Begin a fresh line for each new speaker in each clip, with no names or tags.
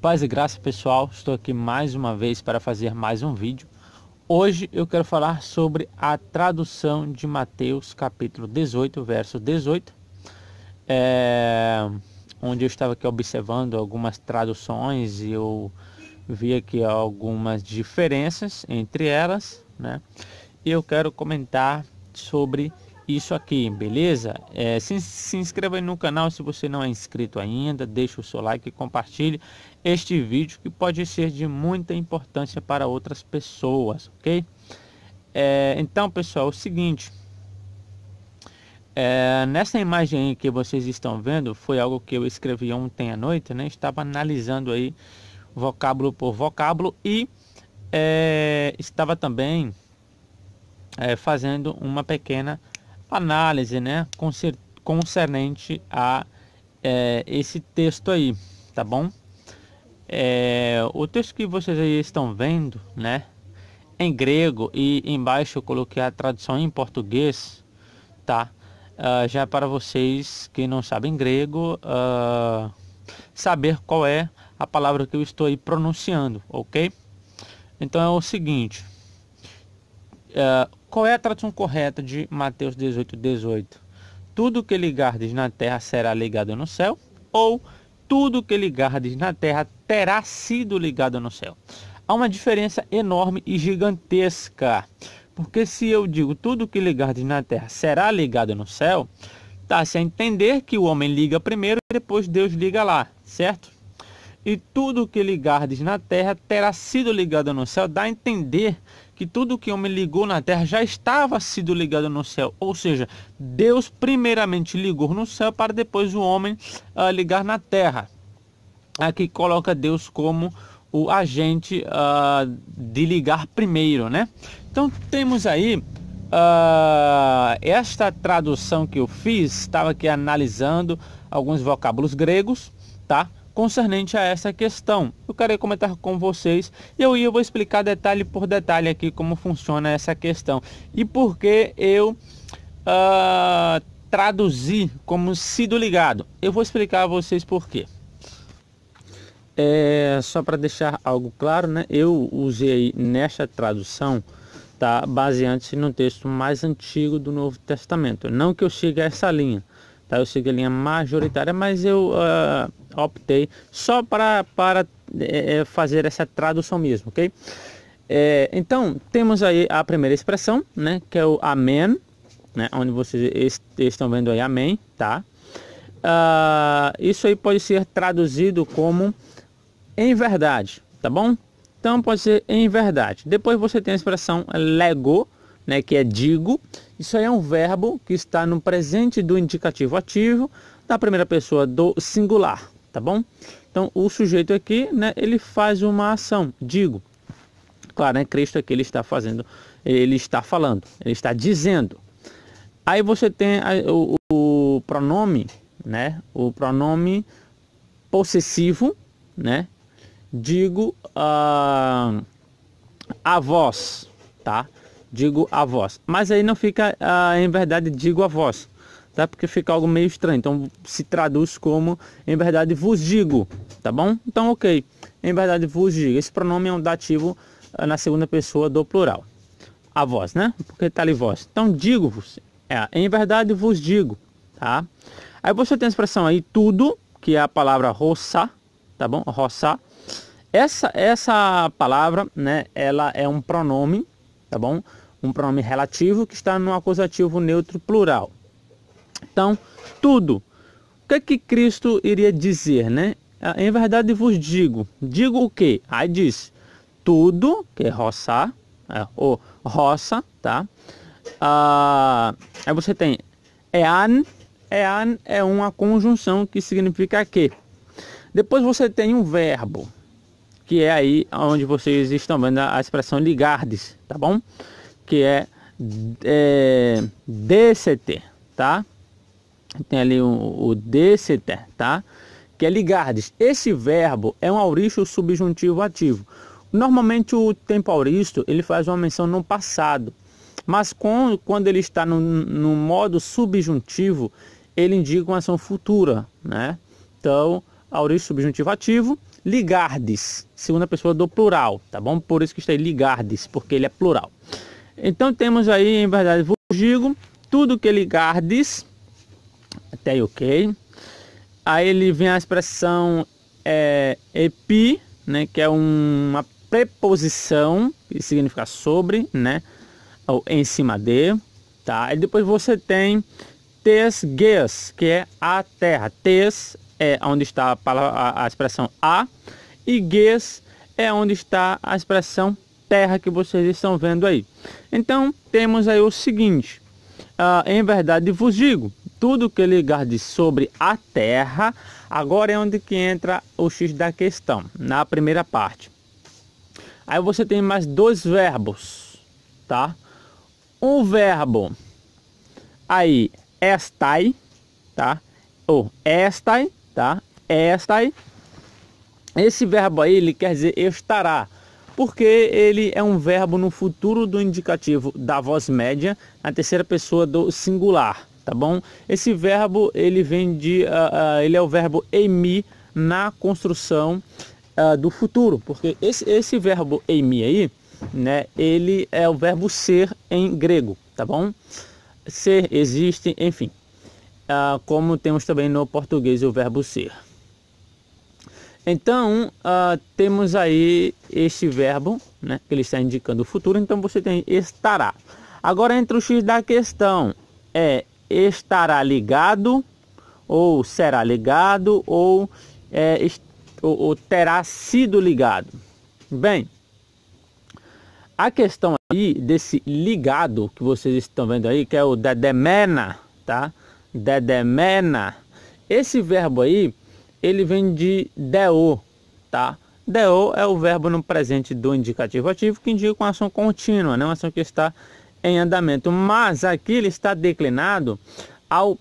Paz e graça pessoal, estou aqui mais uma vez para fazer mais um vídeo. Hoje eu quero falar sobre a tradução de Mateus capítulo 18, verso 18, é, onde eu estava aqui observando algumas traduções e eu vi aqui algumas diferenças entre elas, né? E eu quero comentar sobre isso aqui, beleza? É, se, se inscreva aí no canal se você não é inscrito ainda, deixa o seu like e compartilhe este vídeo que pode ser de muita importância para outras pessoas, ok? É, então pessoal, é o seguinte, é, nessa imagem que vocês estão vendo, foi algo que eu escrevi ontem à noite, né? Estava analisando aí vocábulo por vocábulo e é, estava também é, fazendo uma pequena análise, né, concernente a é, esse texto aí, tá bom? É, o texto que vocês aí estão vendo, né, em grego e embaixo eu coloquei a tradução em português, tá? Uh, já para vocês que não sabem grego, uh, saber qual é a palavra que eu estou aí pronunciando, ok? Então é o seguinte: é, qual é a tradução correta de Mateus 18, 18? Tudo que ligardes na terra será ligado no céu, ou tudo que ligardes na terra terá sido ligado no céu. Há uma diferença enorme e gigantesca. Porque se eu digo tudo que ligardes na terra será ligado no céu, dá-se a entender que o homem liga primeiro e depois Deus liga lá, certo? E tudo que ligardes na terra terá sido ligado no céu, dá a entender que tudo que o homem ligou na terra já estava sido ligado no céu. Ou seja, Deus primeiramente ligou no céu para depois o homem uh, ligar na terra. Aqui coloca Deus como o agente uh, de ligar primeiro, né? Então temos aí uh, esta tradução que eu fiz, estava aqui analisando alguns vocábulos gregos, tá? concernente a essa questão. Eu quero comentar com vocês e eu, vou explicar detalhe por detalhe aqui como funciona essa questão e por que eu uh, traduzi como sido ligado. Eu vou explicar a vocês por quê. É, só para deixar algo claro, né? Eu usei nesta tradução tá baseando-se no texto mais antigo do Novo Testamento. Não que eu chegue a essa linha, Tá? Eu segui a linha majoritária, mas eu uh, optei só pra, para é, fazer essa tradução mesmo, ok? É, então, temos aí a primeira expressão, né? Que é o amém, né? Onde vocês est estão vendo aí amém, tá? Uh, isso aí pode ser traduzido como em verdade, tá bom? Então pode ser em verdade. Depois você tem a expressão lego, né, que é digo, isso aí é um verbo que está no presente do indicativo ativo da primeira pessoa do singular, tá bom? Então, o sujeito aqui, né, ele faz uma ação, digo. Claro, né, Cristo aqui ele está fazendo, ele está falando, ele está dizendo. Aí você tem o, o pronome, né, o pronome possessivo, né, digo ah, a, a voz, tá? digo a vós. Mas aí não fica ah, em verdade digo a vós, tá? Porque fica algo meio estranho. Então se traduz como em verdade vos digo, tá bom? Então ok, em verdade vos digo. Esse pronome é um dativo ah, na segunda pessoa do plural. A vós, né? Porque tá ali vós. Então digo-vos. É, em verdade vos digo, tá? Aí você tem a expressão aí tudo, que é a palavra roçar, tá bom? Roçar. Essa, essa palavra, né, ela é um pronome tá bom? Um pronome relativo que está no acusativo neutro plural. Então, tudo. O que é que Cristo iria dizer, né? Ah, em verdade vos digo. Digo o quê? Aí diz, tudo, que é roçar, é, ou roça, tá? Ah, aí você tem ean, ean é uma conjunção que significa que. Depois você tem um verbo, que é aí onde vocês estão vendo a expressão ligardes, tá bom? Que é, é DCT, tá? Tem ali o, o DCT, tá? Que é ligardes. Esse verbo é um auricho subjuntivo ativo. Normalmente o tempo auristo ele faz uma menção no passado, mas com, quando ele está no, no modo subjuntivo, ele indica uma ação futura, né? Então, auricho subjuntivo ativo ligardes, segunda pessoa do plural, tá bom? Por isso que está aí ligardes, porque ele é plural. Então temos aí, em verdade, vulgigo, digo, tudo que é ligardes, até aí ok. Aí ele vem a expressão é, epi, né, que é uma preposição, que significa sobre, né, ou em cima de, tá? E depois você tem tes, gues, que é a terra. Tes é onde está a, palavra, a expressão a e gues é onde está a expressão terra que vocês estão vendo aí. Então temos aí o seguinte, ah, em verdade vos digo, tudo que ligar de sobre a terra, agora é onde que entra o X da questão, na primeira parte. Aí você tem mais dois verbos, tá? Um verbo aí estai, tá? Ou estai tá? É esta aí. Esse verbo aí, ele quer dizer estará, porque ele é um verbo no futuro do indicativo da voz média, na terceira pessoa do singular, tá bom? Esse verbo, ele vem de, uh, uh, ele é o verbo emi na construção uh, do futuro, porque esse, esse verbo emi aí, né, ele é o verbo ser em grego, tá bom? Ser, existe, enfim ah, como temos também no português o verbo ser. Então, ah, temos aí este verbo, né, que ele está indicando o futuro, então você tem estará. Agora entra o X da questão, é estará ligado, ou será ligado, ou, é, ou, ou terá sido ligado. Bem, a questão aí desse ligado que vocês estão vendo aí, que é o de demena, tá? dedemena. Esse verbo aí, ele vem de deo, tá? Deo é o verbo no presente do indicativo ativo que indica uma ação contínua, né? uma ação que está em andamento. Mas aqui ele está declinado ao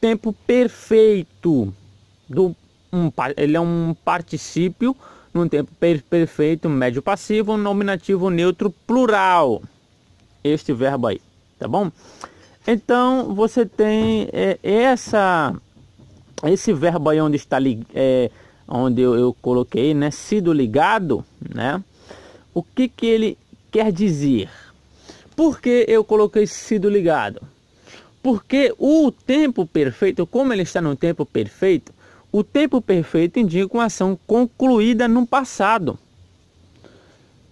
tempo perfeito. Do, um, ele é um particípio num tempo per perfeito, médio passivo, nominativo neutro plural. Este verbo aí, tá bom? Então você tem é, essa, esse verbo aí onde está é, onde eu, eu, coloquei, né? Sido ligado, né? O que que ele quer dizer? Por que eu coloquei sido ligado? Porque o tempo perfeito, como ele está no tempo perfeito, o tempo perfeito indica uma ação concluída no passado.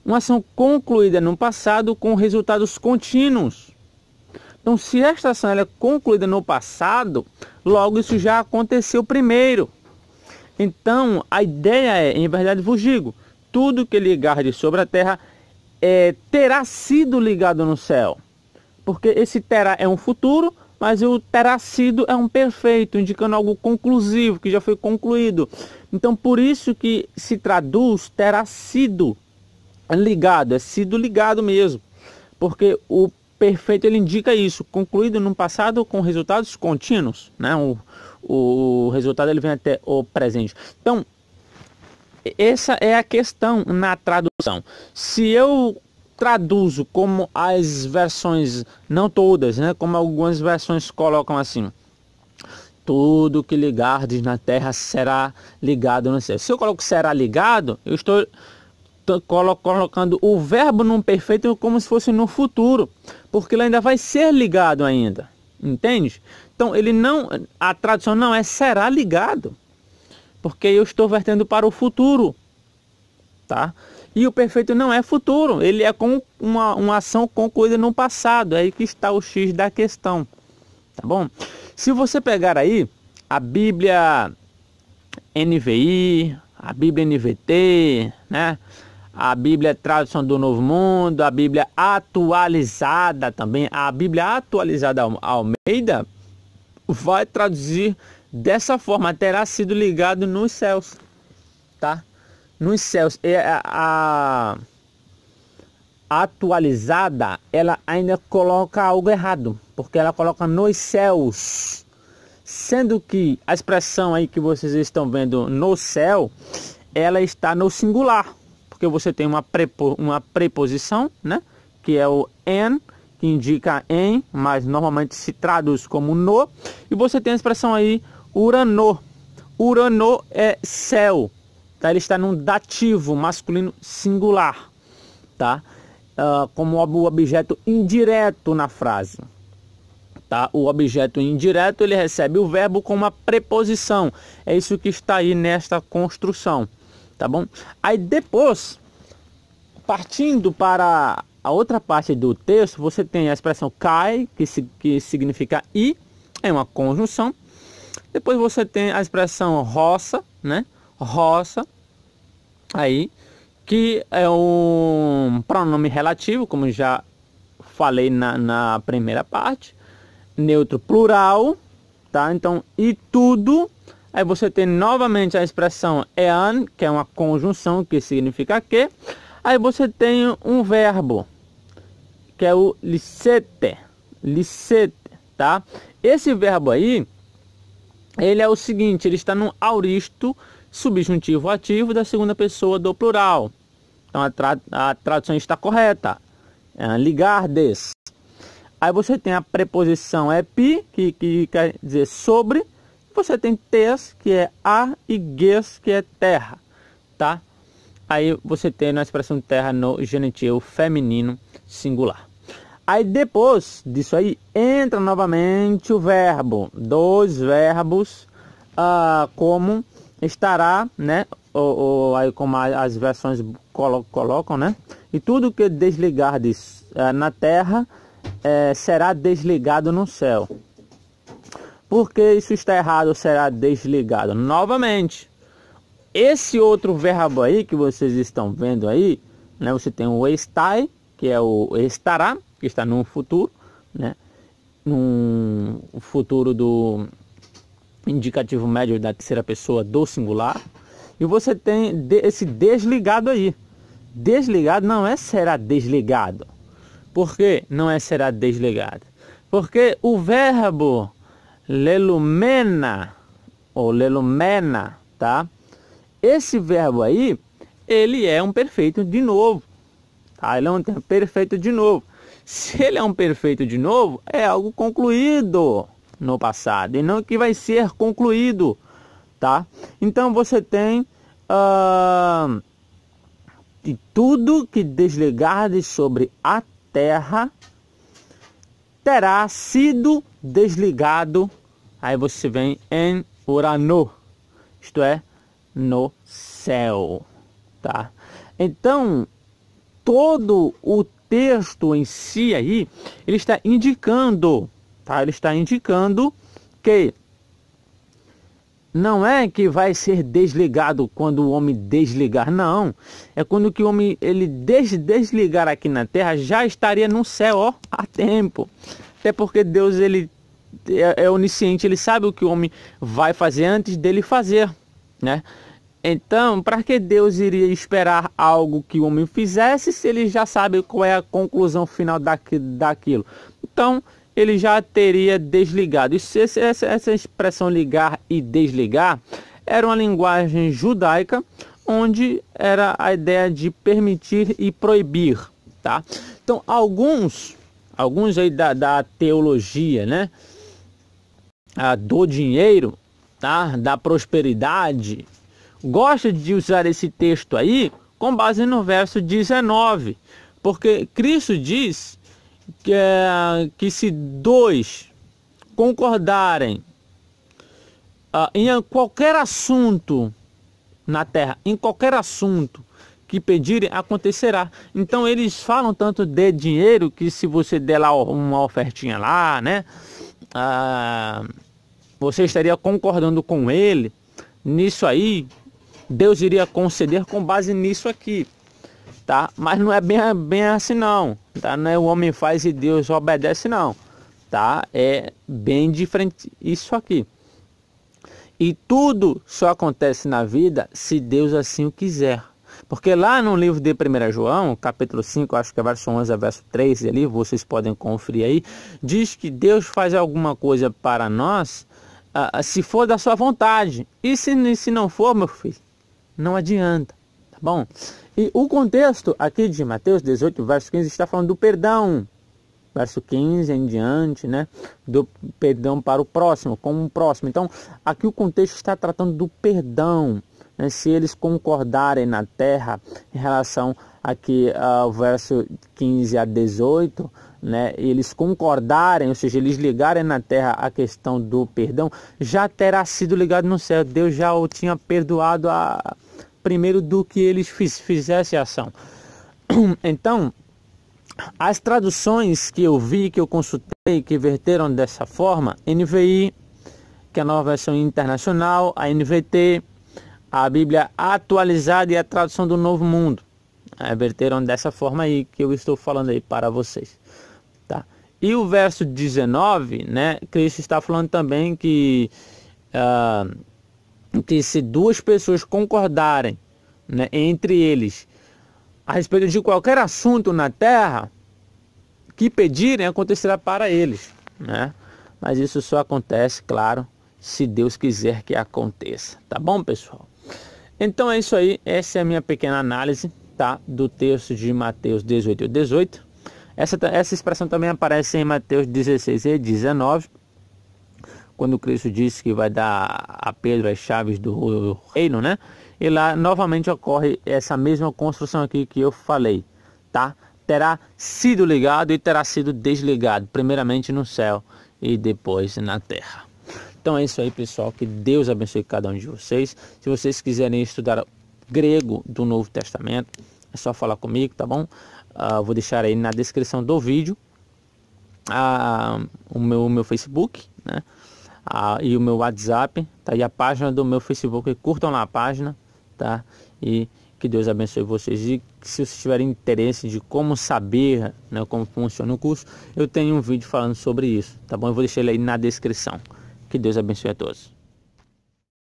Uma ação concluída no passado com resultados contínuos. Então, se esta ação é concluída no passado, logo isso já aconteceu primeiro. Então, a ideia é, em verdade vos digo, tudo que ligarde sobre a terra é, terá sido ligado no céu. Porque esse terá é um futuro, mas o terá sido é um perfeito, indicando algo conclusivo, que já foi concluído. Então, por isso que se traduz terá sido ligado, é sido ligado mesmo. Porque o perfeito ele indica isso, concluído no passado com resultados contínuos, né? O, o resultado ele vem até o presente. Então, essa é a questão na tradução. Se eu traduzo como as versões, não todas, né? Como algumas versões colocam assim. Tudo que ligardes na terra será ligado no céu. Se eu coloco será ligado, eu estou colocando o verbo no perfeito como se fosse no futuro porque ele ainda vai ser ligado ainda, entende? Então ele não, a tradução não é será ligado, porque eu estou vertendo para o futuro, tá? E o perfeito não é futuro, ele é como uma, uma ação com coisa no passado, é aí que está o X da questão, tá bom? Se você pegar aí a Bíblia NVI, a Bíblia NVT, né? a Bíblia é Tradução do Novo Mundo, a Bíblia é Atualizada também, a Bíblia é Atualizada Almeida vai traduzir dessa forma, terá sido ligado nos céus, tá? Nos céus. E a, a atualizada, ela ainda coloca algo errado, porque ela coloca nos céus. Sendo que a expressão aí que vocês estão vendo no céu, ela está no singular que você tem uma, prepo, uma preposição, né? que é o en, que indica em, mas normalmente se traduz como no. E você tem a expressão aí, urano. Urano é céu. Tá? Ele está num dativo masculino singular. Tá? Uh, como o objeto indireto na frase. Tá? O objeto indireto ele recebe o verbo com uma preposição. É isso que está aí nesta construção tá bom? Aí depois, partindo para a outra parte do texto, você tem a expressão cai, que, que significa i, é uma conjunção. Depois você tem a expressão roça, né? Roça, aí, que é um pronome relativo, como já falei na, na primeira parte. Neutro plural, tá? Então, e tudo Aí você tem novamente a expressão ean, que é uma conjunção que significa que. Aí você tem um verbo, que é o licete, licete, tá? Esse verbo aí, ele é o seguinte, ele está no auristo subjuntivo ativo da segunda pessoa do plural. Então a, tra a tradução está correta. É, ligardes. Aí você tem a preposição epi, é que, que quer dizer sobre, você tem tes, que é ar, e ges, que é terra, tá? Aí você tem na expressão terra no genitivo feminino singular. Aí depois disso aí entra novamente o verbo, dois verbos, ah, como estará, né? Ou, ou, aí como as versões colo colocam, né? E tudo que desligar disso, ah, eh, na terra eh, será desligado no céu porque isso está errado, será desligado. Novamente, esse outro verbo aí que vocês estão vendo aí, né? Você tem o estai, que é o estará, que está no futuro, né? Num futuro do indicativo médio da terceira pessoa do singular. E você tem esse desligado aí. Desligado não é será desligado. Por que não é será desligado? Porque o verbo lelumena ou lelumena, tá? Esse verbo aí, ele é um perfeito de novo. Tá? Ele é um perfeito de novo. Se ele é um perfeito de novo, é algo concluído no passado e não que vai ser concluído, tá? Então você tem uh, tudo que de sobre a terra terá sido desligado, aí você vem em Urano, isto é, no céu, tá? Então, todo o texto em si aí, ele está indicando, tá? Ele está indicando que não é que vai ser desligado quando o homem desligar, não. É quando que o homem ele des desligar aqui na terra já estaria no céu, ó, a tempo. Até porque Deus ele é, é onisciente, ele sabe o que o homem vai fazer antes dele fazer, né? Então, para que Deus iria esperar algo que o homem fizesse se ele já sabe qual é a conclusão final daqui, daquilo? Então, ele já teria desligado. Isso, essa, essa expressão ligar e desligar era uma linguagem judaica onde era a ideia de permitir e proibir, tá? Então, alguns, alguns aí da, da teologia, né? ah, do dinheiro, tá? da prosperidade, gosta de usar esse texto aí com base no verso 19, porque Cristo diz que, eh, que se dois concordarem ah, em qualquer assunto na terra, em qualquer assunto que pedirem, acontecerá. Então eles falam tanto de dinheiro que se você der lá uma ofertinha lá, né? Ah, você estaria concordando com ele nisso aí, Deus iria conceder com base nisso aqui, tá? Mas não é bem, bem assim não, tá? Não é o homem faz e Deus obedece não, tá? É bem diferente isso aqui. E tudo só acontece na vida se Deus assim o quiser. Porque lá no livro de 1 João, capítulo 5, acho que é verso 11, é verso 13 ali, vocês podem conferir aí, diz que Deus faz alguma coisa para nós ah, ah, se for da sua vontade. E se, se não for, meu filho, não adianta, tá bom? E o contexto aqui de Mateus 18, verso 15, está falando do perdão. Verso 15 em diante, né? Do perdão para o próximo, como o próximo. Então, aqui o contexto está tratando do perdão. Né? Se eles concordarem na terra em relação aqui ah, o verso 15 a 18, né, eles concordarem, ou seja, eles ligarem na terra a questão do perdão, já terá sido ligado no céu. Deus já o tinha perdoado a, primeiro do que eles fiz, fizessem ação. Então, as traduções que eu vi, que eu consultei, que verteram dessa forma, NVI, que é a nova versão internacional, a NVT, a Bíblia atualizada e a tradução do Novo Mundo. Verteram dessa forma aí que eu estou falando aí para vocês. Tá? E o verso 19, né? Cristo está falando também que, uh, que se duas pessoas concordarem né, entre eles a respeito de qualquer assunto na terra que pedirem acontecerá para eles, né? Mas isso só acontece, claro, se Deus quiser que aconteça, tá bom, pessoal? Então é isso aí, essa é a minha pequena análise tá? Do texto de Mateus 18 e 18. Essa, essa expressão também aparece em Mateus 16 e 19, quando Cristo disse que vai dar a Pedro as chaves do reino, né? E lá novamente ocorre essa mesma construção aqui que eu falei, tá? Terá sido ligado e terá sido desligado, primeiramente no céu e depois na terra. Então é isso aí, pessoal. Que Deus abençoe cada um de vocês. Se vocês quiserem estudar grego do Novo Testamento. É só falar comigo, tá bom? Uh, vou deixar aí na descrição do vídeo uh, o meu, meu Facebook, né? Uh, e o meu WhatsApp, tá? aí a página do meu Facebook, curtam lá a página, tá? E que Deus abençoe vocês. E se vocês tiverem interesse de como saber né, como funciona o curso, eu tenho um vídeo falando sobre isso, tá bom? Eu vou deixar ele aí na descrição. Que Deus abençoe a todos.